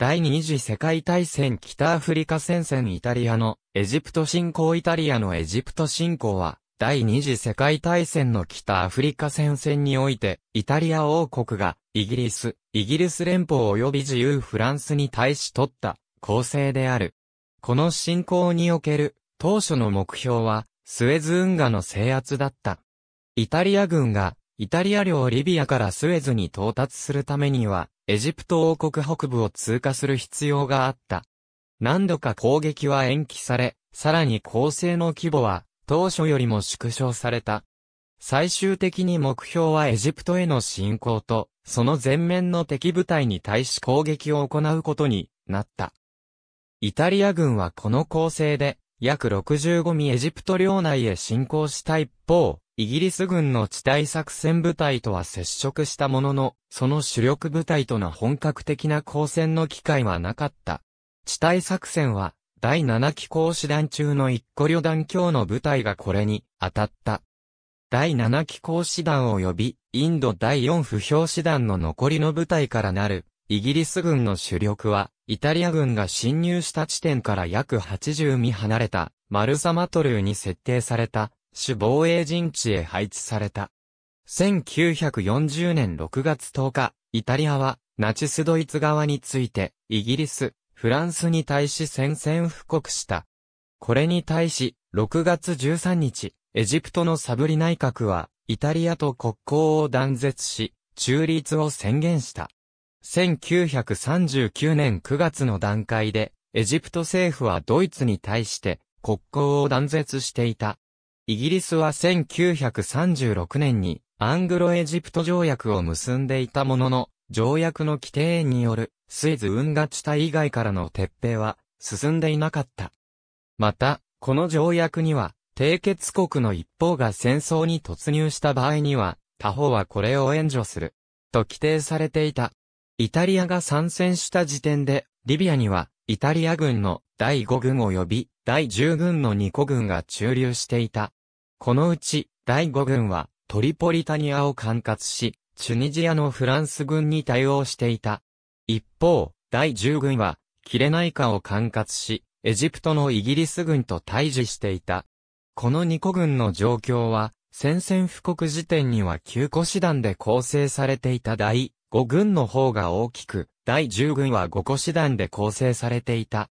第二次世界大戦北アフリカ戦線イタリアのエジプト侵攻イタリアのエジプト侵攻は第二次世界大戦の北アフリカ戦線においてイタリア王国がイギリス、イギリス連邦及び自由フランスに対し取った構成である。この侵攻における当初の目標はスエズ運河の制圧だった。イタリア軍がイタリア領リビアからスエズに到達するためには、エジプト王国北部を通過する必要があった。何度か攻撃は延期され、さらに攻勢の規模は、当初よりも縮小された。最終的に目標はエジプトへの侵攻と、その前面の敵部隊に対し攻撃を行うことになった。イタリア軍はこの攻勢で、約65ミエジプト領内へ侵攻した一方、イギリス軍の地対作戦部隊とは接触したものの、その主力部隊との本格的な交戦の機会はなかった。地対作戦は、第7機構師団中の1個旅団強の部隊がこれに当たった。第7機構師団及び、インド第4不評師団の残りの部隊からなる、イギリス軍の主力は、イタリア軍が侵入した地点から約80ミ離れた、マルサマトルーに設定された、主防衛陣地へ配置された。1940年6月10日、イタリアは、ナチスドイツ側について、イギリス、フランスに対し宣戦布告した。これに対し、6月13日、エジプトのサブリ内閣は、イタリアと国交を断絶し、中立を宣言した。1939年9月の段階で、エジプト政府はドイツに対して、国交を断絶していた。イギリスは1936年にアングロエジプト条約を結んでいたものの、条約の規定によるスエズ運河地帯以外からの撤兵は進んでいなかった。また、この条約には、締結国の一方が戦争に突入した場合には、他方はこれを援助する、と規定されていた。イタリアが参戦した時点で、リビアには、イタリア軍の第5軍及び第10軍の2個軍が駐留していた。このうち、第5軍は、トリポリタニアを管轄し、チュニジアのフランス軍に対応していた。一方、第10軍は、キレナイカを管轄し、エジプトのイギリス軍と対峙していた。この2個軍の状況は、戦線布告時点には9個師団で構成されていた第5軍の方が大きく、第10軍は5個師団で構成されていた。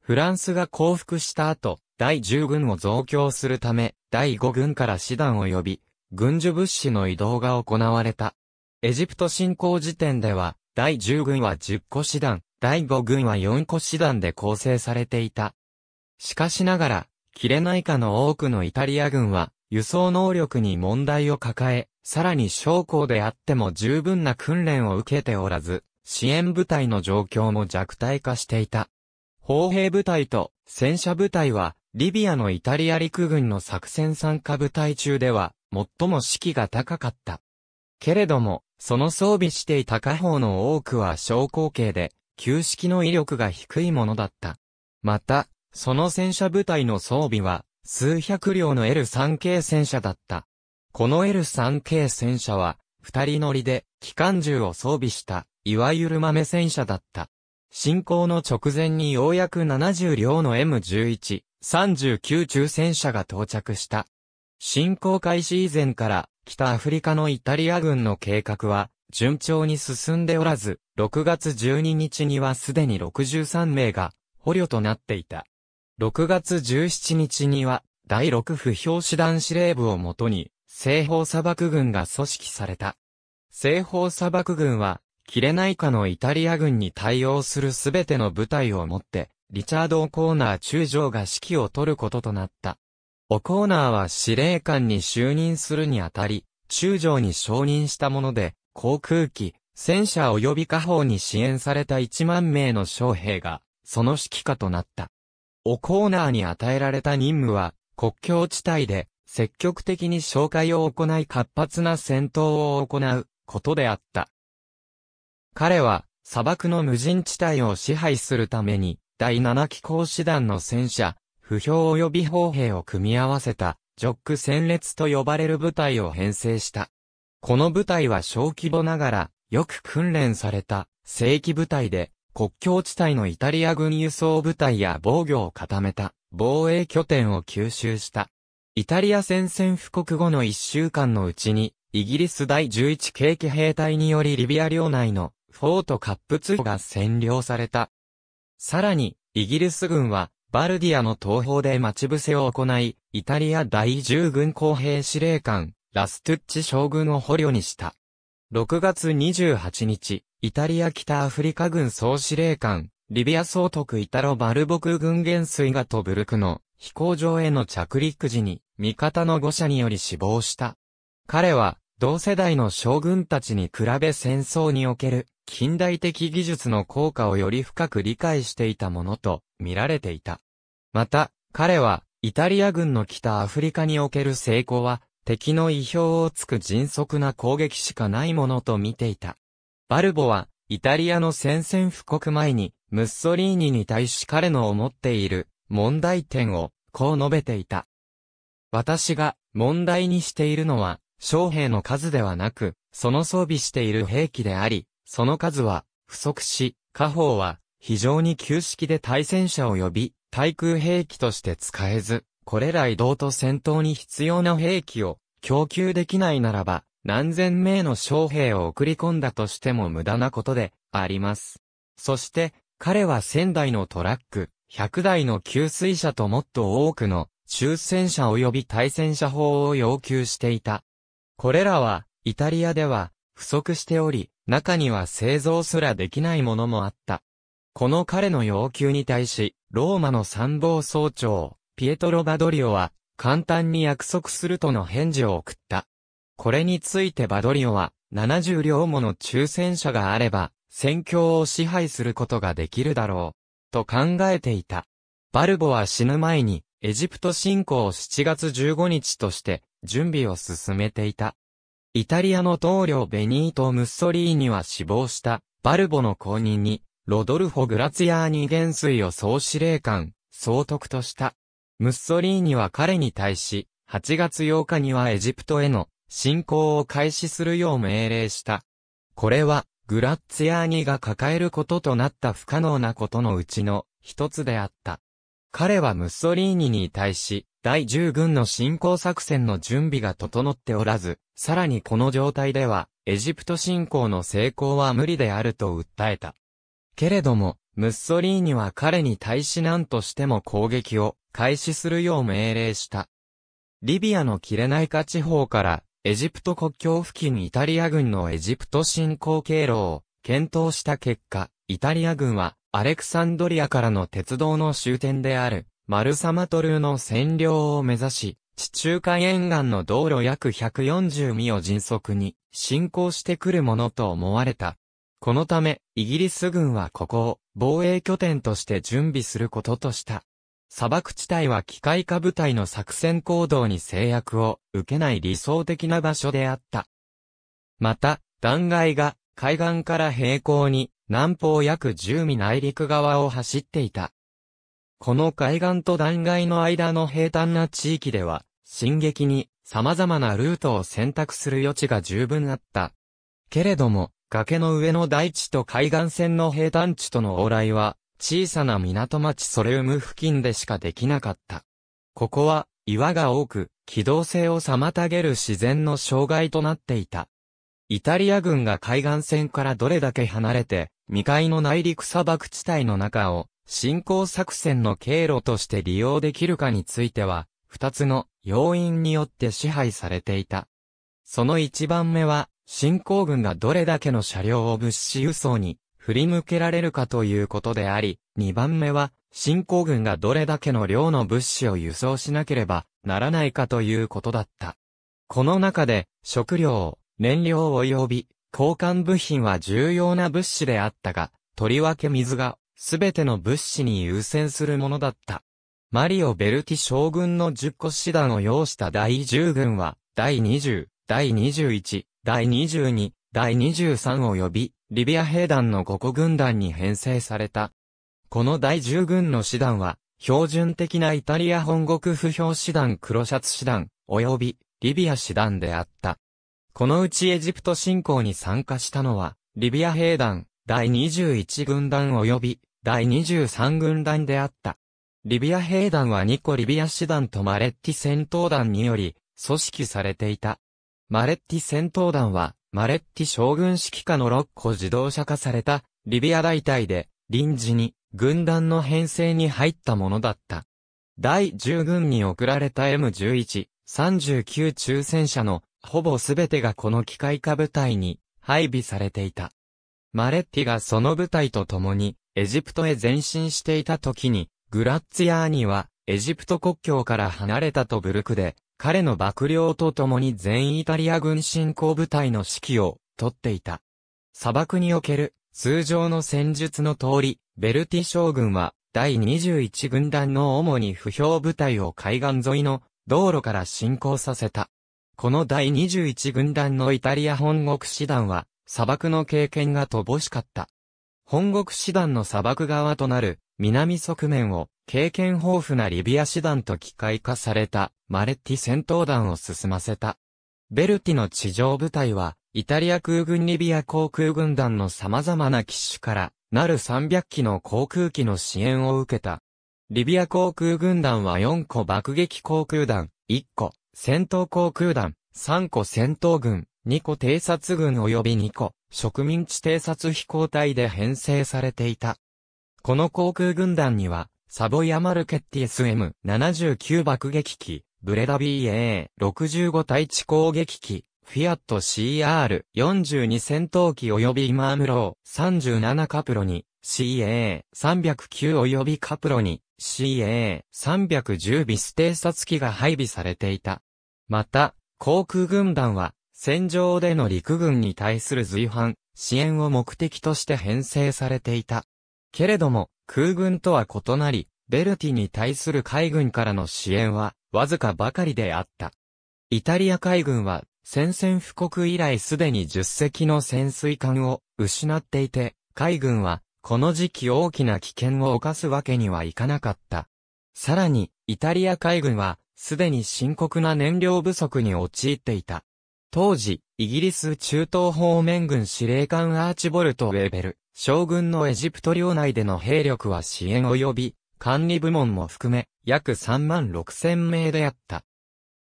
フランスが降伏した後、第10軍を増強するため、第5軍から師団を呼び、軍需物資の移動が行われた。エジプト侵攻時点では、第10軍は10個師団、第5軍は4個師団で構成されていた。しかしながら、キレナイカの多くのイタリア軍は、輸送能力に問題を抱え、さらに将校であっても十分な訓練を受けておらず、支援部隊の状況も弱体化していた。砲兵部隊と戦車部隊は、リビアのイタリア陸軍の作戦参加部隊中では、最も士気が高かった。けれども、その装備していた火砲の多くは小口径で、旧式の威力が低いものだった。また、その戦車部隊の装備は、数百両の L3 系戦車だった。この L3 系戦車は、二人乗りで、機関銃を装備した、いわゆる豆戦車だった。進行の直前にようやく70両の M11、39中戦車が到着した。進行開始以前から北アフリカのイタリア軍の計画は順調に進んでおらず、6月12日にはすでに63名が捕虜となっていた。6月17日には第6不評師団司令部をもとに西方砂漠軍が組織された。西方砂漠軍はキレナイカのイタリア軍に対応するすべての部隊をもって、リチャード・オコーナー中将が指揮を取ることとなった。オコーナーは司令官に就任するにあたり、中将に承認したもので、航空機、戦車及び火砲に支援された1万名の将兵が、その指揮下となった。オコーナーに与えられた任務は、国境地帯で、積極的に紹介を行い活発な戦闘を行う、ことであった。彼は、砂漠の無人地帯を支配するために、第7機構師団の戦車、不評及び砲兵を組み合わせた、ジョック戦列と呼ばれる部隊を編成した。この部隊は小規模ながら、よく訓練された、正規部隊で、国境地帯のイタリア軍輸送部隊や防御を固めた、防衛拠点を吸収した。イタリア戦線布告後の1週間のうちに、イギリス第11軽気兵隊によりリビア領内のフォートカップツが占領された。さらに、イギリス軍は、バルディアの東方で待ち伏せを行い、イタリア第10軍公兵司令官、ラストゥッチ将軍を捕虜にした。6月28日、イタリア北アフリカ軍総司令官、リビア総督イタロ・バルボク軍元帥がトブルクの飛行場への着陸時に味方の誤射により死亡した。彼は同世代の将軍たちに比べ戦争における近代的技術の効果をより深く理解していたものと見られていた。また、彼はイタリア軍の北アフリカにおける成功は敵の意表をつく迅速な攻撃しかないものと見ていた。バルボはイタリアの宣戦布告前にムッソリーニに対し彼の思っている問題点をこう述べていた。私が問題にしているのは将兵の数ではなく、その装備している兵器であり、その数は不足し、家宝は非常に旧式で対戦車を呼び、対空兵器として使えず、これら移動と戦闘に必要な兵器を供給できないならば、何千名の将兵を送り込んだとしても無駄なことであります。そして、彼は1000台のトラック、100台の給水車ともっと多くの、抽戦車及び対戦車砲を要求していた。これらは、イタリアでは、不足しており、中には製造すらできないものもあった。この彼の要求に対し、ローマの参謀総長、ピエトロ・バドリオは、簡単に約束するとの返事を送った。これについてバドリオは、70両もの抽選者があれば、戦況を支配することができるだろう、と考えていた。バルボは死ぬ前に、エジプト侵攻を7月15日として、準備を進めていた。イタリアの統領ベニート・ムッソリーニは死亡したバルボの後任に、ロドルフォ・グラツィアーニ元帥を総司令官、総督とした。ムッソリーニは彼に対し、8月8日にはエジプトへの侵攻を開始するよう命令した。これは、グラッツィアーニが抱えることとなった不可能なことのうちの一つであった。彼はムッソリーニに対し、第10軍の侵攻作戦の準備が整っておらず、さらにこの状態では、エジプト侵攻の成功は無理であると訴えた。けれども、ムッソリーニは彼に対し何としても攻撃を開始するよう命令した。リビアのキレナイカ地方からエジプト国境付近イタリア軍のエジプト侵攻経路を検討した結果、イタリア軍はアレクサンドリアからの鉄道の終点であるマルサマトルの占領を目指し、地中海沿岸の道路約140ミを迅速に進行してくるものと思われた。このため、イギリス軍はここを防衛拠点として準備することとした。砂漠地帯は機械化部隊の作戦行動に制約を受けない理想的な場所であった。また、断崖が海岸から平行に南方約10ミ内陸側を走っていた。この海岸と断崖の間の平坦な地域では、進撃に様々なルートを選択する余地が十分あった。けれども、崖の上の大地と海岸線の平坦地との往来は、小さな港町ソレウム付近でしかできなかった。ここは、岩が多く、機動性を妨げる自然の障害となっていた。イタリア軍が海岸線からどれだけ離れて、未開の内陸砂漠地帯の中を進行作戦の経路として利用できるかについては、二つの要因によって支配されていた。その一番目は、進行軍がどれだけの車両を物資輸送に振り向けられるかということであり、二番目は、進行軍がどれだけの量の物資を輸送しなければならないかということだった。この中で、食料、燃料及び、交換部品は重要な物資であったが、とりわけ水がすべての物資に優先するものだった。マリオ・ベルティ将軍の10個師団を要した第10軍は、第20、第21、第22、第23及び、リビア兵団の5個軍団に編成された。この第10軍の師団は、標準的なイタリア本国不評師団黒シャツ師団、及び、リビア師団であった。このうちエジプト侵攻に参加したのは、リビア兵団、第21軍団及び、第23軍団であった。リビア兵団は2個リビア師団とマレッティ戦闘団により、組織されていた。マレッティ戦闘団は、マレッティ将軍指揮下の6個自動車化された、リビア大隊で、臨時に、軍団の編成に入ったものだった。第10軍に送られた M11、39中戦車の、ほぼすべてがこの機械化部隊に、配備されていた。マレッティがその部隊と共に、エジプトへ前進していた時に、グラッツィアーニは、エジプト国境から離れたトブルクで、彼の幕僚と共に全イタリア軍進攻部隊の指揮を、取っていた。砂漠における、通常の戦術の通り、ベルティ将軍は、第21軍団の主に不評部隊を海岸沿いの道路から進行させた。この第21軍団のイタリア本国師団は、砂漠の経験が乏しかった。本国師団の砂漠側となる南側面を経験豊富なリビア師団と機械化されたマレッティ戦闘団を進ませた。ベルティの地上部隊はイタリア空軍リビア航空軍団の様々な機種からなる300機の航空機の支援を受けた。リビア航空軍団は4個爆撃航空団、1個戦闘航空団、3個戦闘軍、二個偵察軍及び二個植民地偵察飛行隊で編成されていた。この航空軍団には、サボヤマルケッティ SM79 爆撃機、ブレダ BA65 対地攻撃機、フィアット CR42 戦闘機及びマームロー37カプロに CA309 及びカプロに CA310 ビス偵察機が配備されていた。また、航空軍団は戦場での陸軍に対する随伴、支援を目的として編成されていた。けれども、空軍とは異なり、ベルティに対する海軍からの支援は、わずかばかりであった。イタリア海軍は、戦線布告以来すでに10隻の潜水艦を失っていて、海軍は、この時期大きな危険を冒すわけにはいかなかった。さらに、イタリア海軍は、すでに深刻な燃料不足に陥っていた。当時、イギリス中東方面軍司令官アーチボルト・ウェーベル、将軍のエジプト領内での兵力は支援及び、管理部門も含め、約3万6千名であった。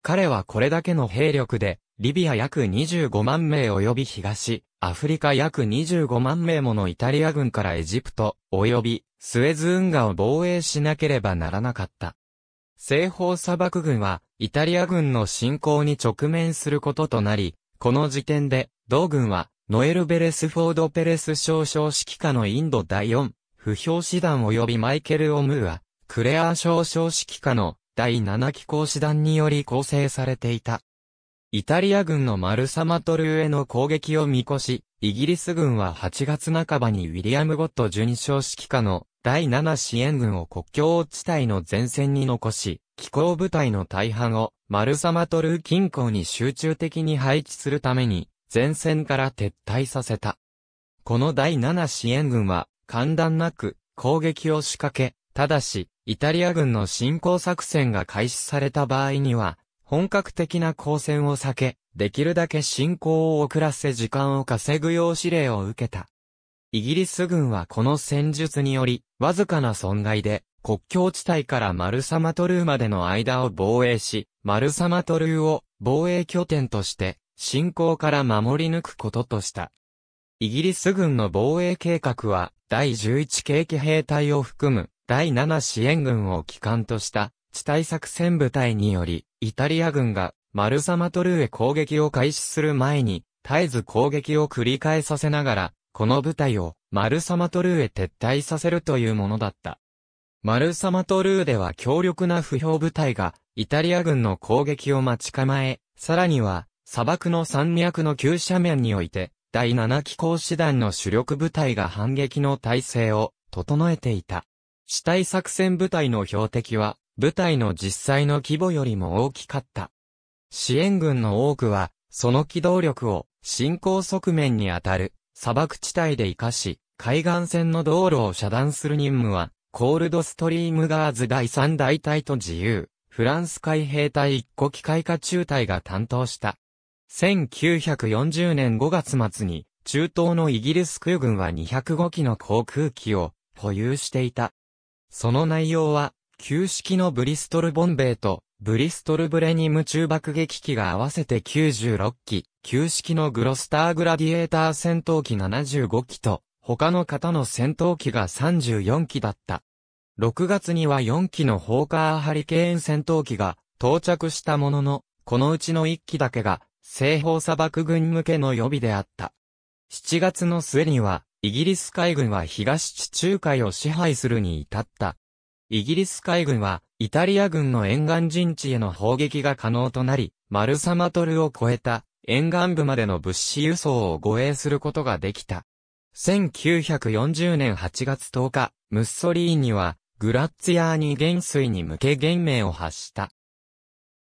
彼はこれだけの兵力で、リビア約25万名及び東、アフリカ約25万名ものイタリア軍からエジプト、及び、スエズ運河を防衛しなければならなかった。西方砂漠軍は、イタリア軍の侵攻に直面することとなり、この時点で、同軍は、ノエル・ベレスフォード・ペレス少将指揮下のインド第4、不評師団及びマイケル・オムーア、クレアー少将指揮下の第7機構師団により構成されていた。イタリア軍のマルサマトルへの攻撃を見越し、イギリス軍は8月半ばにウィリアム・ゴット准将指揮下の第7支援軍を国境地帯の前線に残し、機構部隊の大半をマルサマトルー近郊に集中的に配置するために、前線から撤退させた。この第7支援軍は、簡単なく攻撃を仕掛け、ただし、イタリア軍の侵攻作戦が開始された場合には、本格的な交戦を避け、できるだけ進行を遅らせ時間を稼ぐよう指令を受けた。イギリス軍はこの戦術により、わずかな損害で、国境地帯からマルサマトルーまでの間を防衛し、マルサマトルーを防衛拠点として、侵攻から守り抜くこととした。イギリス軍の防衛計画は、第11軽気兵隊を含む、第7支援軍を機関とした、地対作戦部隊により、イタリア軍が、マルサマトルーへ攻撃を開始する前に、絶えず攻撃を繰り返させながら、この部隊をマルサマトルーへ撤退させるというものだった。マルサマトルーでは強力な不評部隊がイタリア軍の攻撃を待ち構え、さらには砂漠の山脈の急斜面において第7機構師団の主力部隊が反撃の体制を整えていた。死体作戦部隊の標的は部隊の実際の規模よりも大きかった。支援軍の多くはその機動力を進行側面にあたる砂漠地帯で活かし、海岸線の道路を遮断する任務は、コールドストリームガーズ第3大隊と自由、フランス海兵隊1個機械化中隊が担当した。1940年5月末に、中東のイギリス空軍は205機の航空機を保有していた。その内容は、旧式のブリストルボンベイとブリストルブレニム中爆撃機が合わせて96機、旧式のグロスターグラディエーター戦闘機75機と、他の方の戦闘機が34機だった。6月には4機のホーカーハリケーン戦闘機が到着したものの、このうちの1機だけが西方砂漠軍向けの予備であった。7月の末には、イギリス海軍は東地中海を支配するに至った。イギリス海軍は、イタリア軍の沿岸陣地への砲撃が可能となり、マルサマトルを超えた、沿岸部までの物資輸送を護衛することができた。1940年8月10日、ムッソリーニは、グラッツィアーニ元帥に向け原名を発した。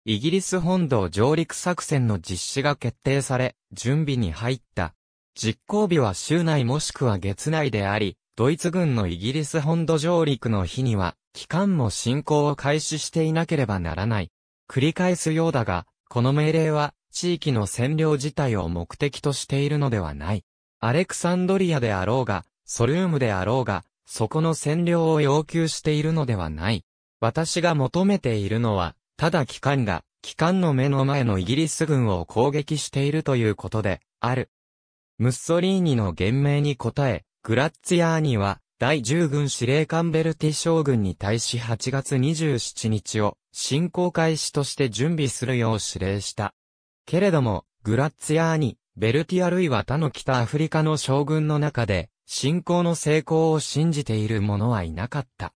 イギリス本土上陸作戦の実施が決定され、準備に入った。実行日は週内もしくは月内であり、ドイツ軍のイギリス本土上陸の日には、機関も侵攻を開始していなければならない。繰り返すようだが、この命令は、地域の占領自体を目的としているのではない。アレクサンドリアであろうが、ソルームであろうが、そこの占領を要求しているのではない。私が求めているのは、ただ機関が、機関の目の前のイギリス軍を攻撃しているということで、ある。ムッソリーニの言命に応え、グラッツィアーニは、第10軍司令官ベルティ将軍に対し8月27日を進行開始として準備するよう指令した。けれども、グラッツィアーニ、ベルティア類は他の北アフリカの将軍の中で、進行の成功を信じている者はいなかった。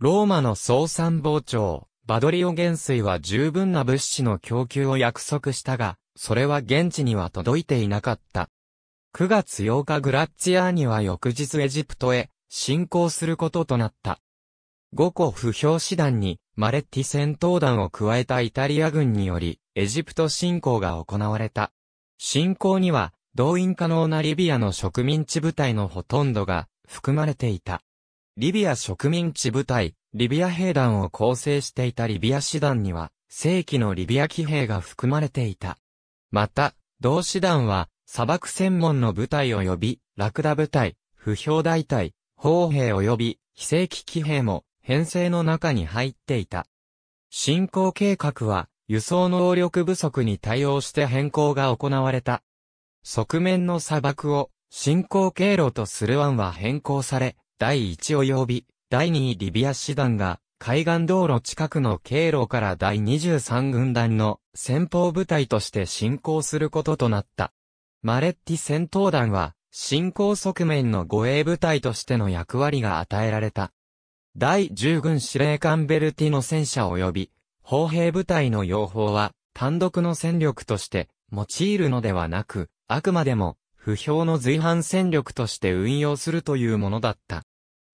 ローマの総参謀長、バドリオ元帥は十分な物資の供給を約束したが、それは現地には届いていなかった。9月8日グラッツィアーニは翌日エジプトへ侵攻することとなった。5個不評師団にマレッティ戦闘団を加えたイタリア軍によりエジプト侵攻が行われた。侵攻には動員可能なリビアの植民地部隊のほとんどが含まれていた。リビア植民地部隊、リビア兵団を構成していたリビア師団には正規のリビア騎兵が含まれていた。また、同師団は砂漠専門の部隊及び、ラクダ部隊、不評大隊、砲兵及び、非正規騎兵も、編成の中に入っていた。進行計画は、輸送能力不足に対応して変更が行われた。側面の砂漠を、進行経路とする案は変更され、第1及び、第2リビア師団が、海岸道路近くの経路から第23軍団の先方部隊として進行することとなった。マレッティ戦闘団は、進行側面の護衛部隊としての役割が与えられた。第10軍司令官ベルティの戦車及び、砲兵部隊の用法は、単独の戦力として用いるのではなく、あくまでも、不評の随伴戦力として運用するというものだった。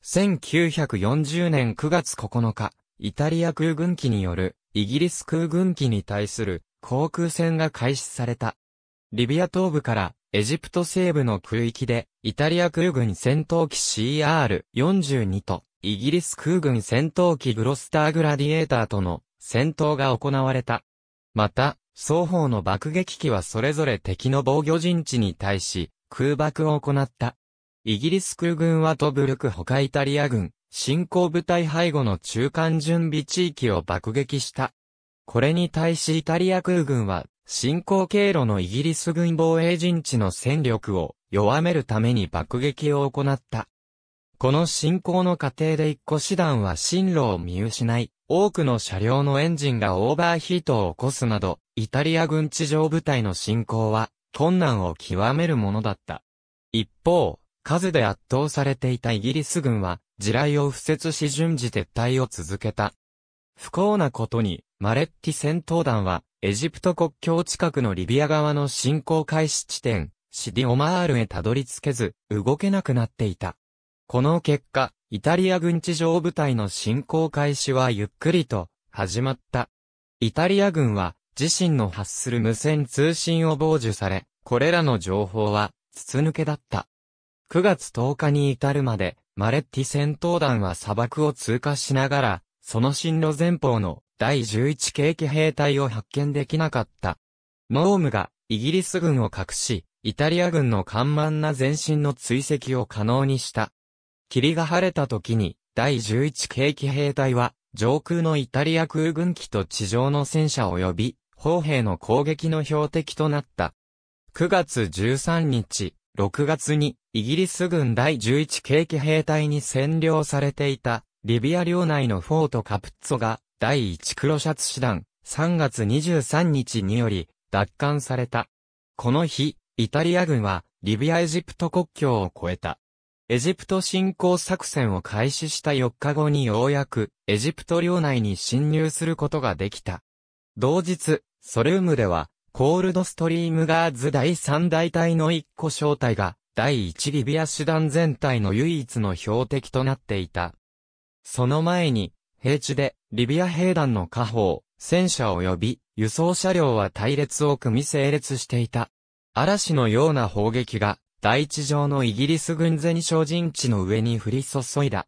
1940年9月9日、イタリア空軍機によるイギリス空軍機に対する航空戦が開始された。リビア東部からエジプト西部の空域で、イタリア空軍戦闘機 CR-42 と、イギリス空軍戦闘機グロスターグラディエーターとの戦闘が行われた。また、双方の爆撃機はそれぞれ敵の防御陣地に対し、空爆を行った。イギリス空軍はトブルク他イタリア軍、進行部隊背後の中間準備地域を爆撃した。これに対しイタリア空軍は進行経路のイギリス軍防衛陣地の戦力を弱めるために爆撃を行った。この進行の過程で一個師団は進路を見失い、多くの車両のエンジンがオーバーヒートを起こすなど、イタリア軍地上部隊の進行は困難を極めるものだった。一方、数で圧倒されていたイギリス軍は、地雷を敷設し順次撤退を続けた。不幸なことに、マレッティ戦闘団は、エジプト国境近くのリビア側の侵攻開始地点、シディオマールへたどり着けず、動けなくなっていた。この結果、イタリア軍地上部隊の侵攻開始はゆっくりと、始まった。イタリア軍は、自身の発する無線通信を傍受され、これらの情報は、筒抜けだった。9月10日に至るまで、マレッティ戦闘団は砂漠を通過しながら、その進路前方の第11景気兵隊を発見できなかった。モームがイギリス軍を隠し、イタリア軍の緩慢な前進の追跡を可能にした。霧が晴れた時に、第11景気兵隊は、上空のイタリア空軍機と地上の戦車及び、砲兵の攻撃の標的となった。9月13日、6月に、イギリス軍第11景気兵隊に占領されていた、リビア領内のフォートカプッツォが、第1黒シャツ師団3月23日により奪還された。この日、イタリア軍はリビアエジプト国境を越えた。エジプト侵攻作戦を開始した4日後にようやくエジプト領内に侵入することができた。同日、ソルームではコールドストリームガーズ第3大隊の1個小隊が第1リビア師団全体の唯一の標的となっていた。その前に、平地で、リビア兵団の下方、戦車及び、輸送車両は隊列を組み整列していた。嵐のような砲撃が、第一上のイギリス軍前哨陣地の上に降り注いだ。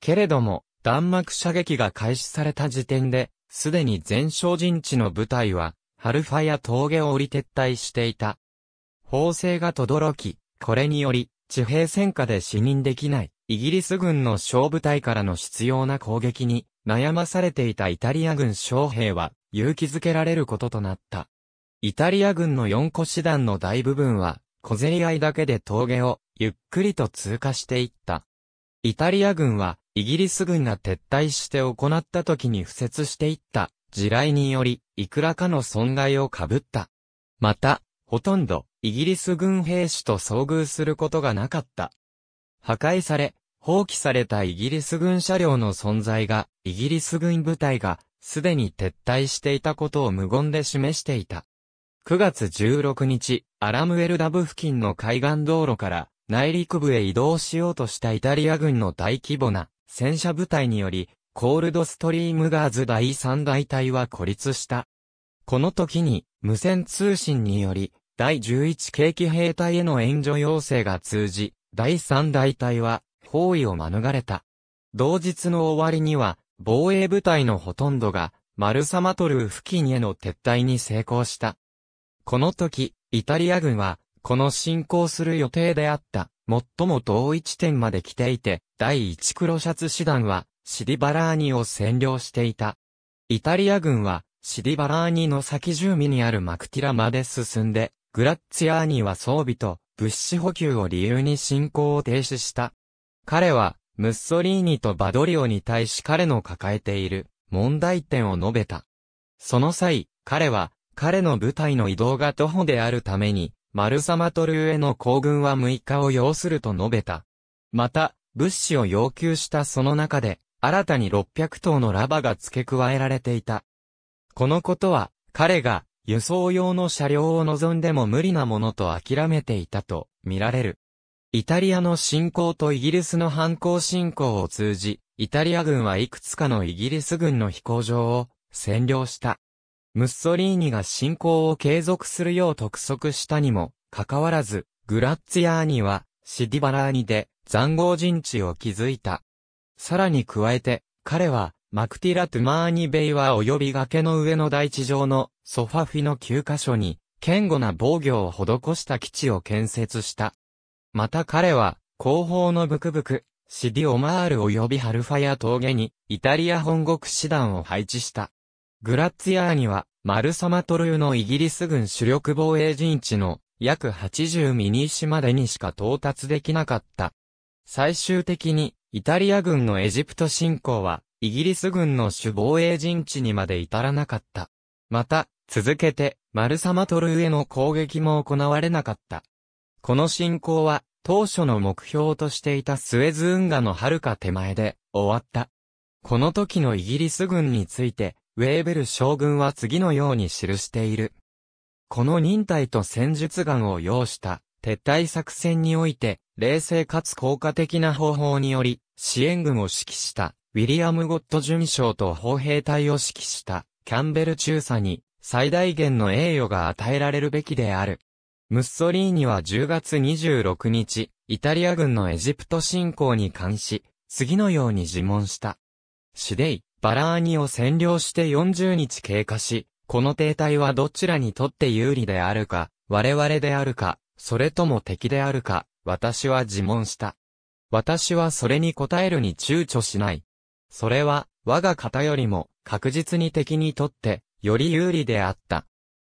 けれども、弾幕射撃が開始された時点で、すでに前哨陣地の部隊は、ハルファや峠を降り撤退していた。砲声が轟き、これにより、地平戦下で死任できない、イギリス軍の小部隊からの必要な攻撃に悩まされていたイタリア軍将兵は勇気づけられることとなった。イタリア軍の4個師団の大部分は小競り合いだけで峠をゆっくりと通過していった。イタリア軍はイギリス軍が撤退して行った時に付設していった地雷によりいくらかの損害を被った。また、ほとんどイギリス軍兵士と遭遇することがなかった。破壊され、放棄されたイギリス軍車両の存在が、イギリス軍部隊が、すでに撤退していたことを無言で示していた。9月16日、アラムエルダブ付近の海岸道路から内陸部へ移動しようとしたイタリア軍の大規模な戦車部隊により、コールドストリームガーズ第3大隊は孤立した。この時に、無線通信により、第11軽機兵隊への援助要請が通じ、第3大隊は包囲を免れた。同日の終わりには、防衛部隊のほとんどが、マルサマトル付近への撤退に成功した。この時、イタリア軍は、この進行する予定であった、最も同位地点まで来ていて、第1黒シャツ師団は、シディバラーニを占領していた。イタリア軍は、シディバラーニの先住民にあるマクティラまで進んで、グラッツィアーニは装備と物資補給を理由に進行を停止した。彼は、ムッソリーニとバドリオに対し彼の抱えている問題点を述べた。その際、彼は、彼の部隊の移動が徒歩であるために、マルサマトルへの行軍は6日を要すると述べた。また、物資を要求したその中で、新たに600頭のラバが付け加えられていた。このことは、彼が、輸送用の車両を望んでも無理なものと諦めていたと、見られる。イタリアの侵攻とイギリスの反抗侵攻を通じ、イタリア軍はいくつかのイギリス軍の飛行場を占領した。ムッソリーニが侵攻を継続するよう督促したにも、かかわらず、グラッツィアーニは、シディバラーニで、残壕陣地を築いた。さらに加えて、彼は、マクティラ・トゥマーニ・ベイワ及び崖の上の大地上のソファフィの9カ所に、堅固な防御を施した基地を建設した。また彼は、後方のブクブク、シディ・オマール及びハルファヤ峠に、イタリア本国師団を配置した。グラッツィアーニは、マルサマトルのイギリス軍主力防衛陣地の約80ミニ市までにしか到達できなかった。最終的に、イタリア軍のエジプト侵攻は、イギリス軍の主防衛陣地にまで至らなかった。また、続けて、マルサマトルへの攻撃も行われなかった。この進行は、当初の目標としていたスエズ運河の遥か手前で、終わった。この時のイギリス軍について、ウェーベル将軍は次のように記している。この忍耐と戦術眼を要した撤退作戦において、冷静かつ効果的な方法により、支援軍を指揮したウィリアム・ゴッド准将と砲兵隊を指揮したキャンベル中佐に最大限の栄誉が与えられるべきである。ムッソリーニは10月26日、イタリア軍のエジプト侵攻に関し、次のように自問した。シデイ、バラーニを占領して40日経過し、この停滞はどちらにとって有利であるか、我々であるか、それとも敵であるか、私は自問した。私はそれに答えるに躊躇しない。それは、我が方よりも、確実に敵にとって、より有利であった。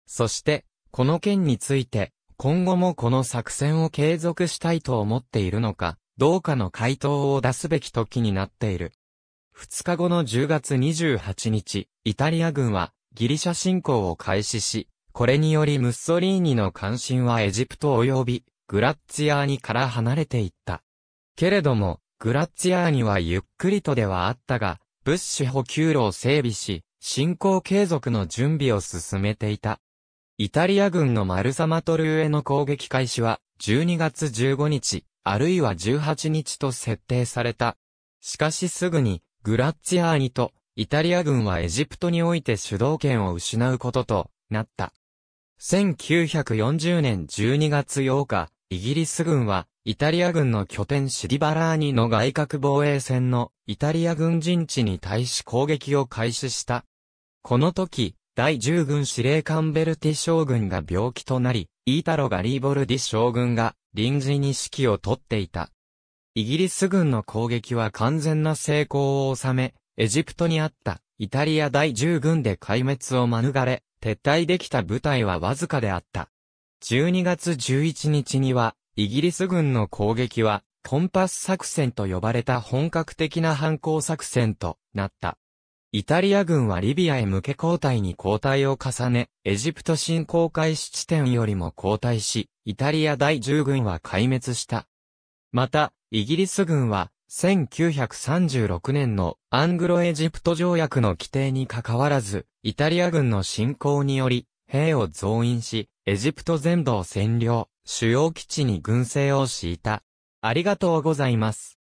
そして、この件について、今後もこの作戦を継続したいと思っているのか、どうかの回答を出すべき時になっている。2日後の10月28日、イタリア軍はギリシャ侵攻を開始し、これによりムッソリーニの関心はエジプト及びグラッツィアーニから離れていった。けれども、グラッツィアーニはゆっくりとではあったが、物資補給路を整備し、進行継続の準備を進めていた。イタリア軍のマルサマトルへの攻撃開始は、12月15日、あるいは18日と設定された。しかしすぐに、グラッツアーニと、イタリア軍はエジプトにおいて主導権を失うこととなった。1940年12月8日、イギリス軍は、イタリア軍の拠点シリバラーニの外角防衛線のイタリア軍陣地に対し攻撃を開始した。この時、第10軍司令官ベルティ将軍が病気となり、イータロ・ガリーボルディ将軍が臨時に指揮を取っていた。イギリス軍の攻撃は完全な成功を収め、エジプトにあったイタリア第10軍で壊滅を免れ、撤退できた部隊はわずかであった。12月11日には、イギリス軍の攻撃は、コンパス作戦と呼ばれた本格的な反抗作戦となった。イタリア軍はリビアへ向け交代に交代を重ね、エジプト侵攻開始地点よりも交代し、イタリア第10軍は壊滅した。また、イギリス軍は、1936年のアングロエジプト条約の規定に関わらず、イタリア軍の侵攻により、兵を増員し、エジプト全土を占領、主要基地に軍勢を敷いた。ありがとうございます。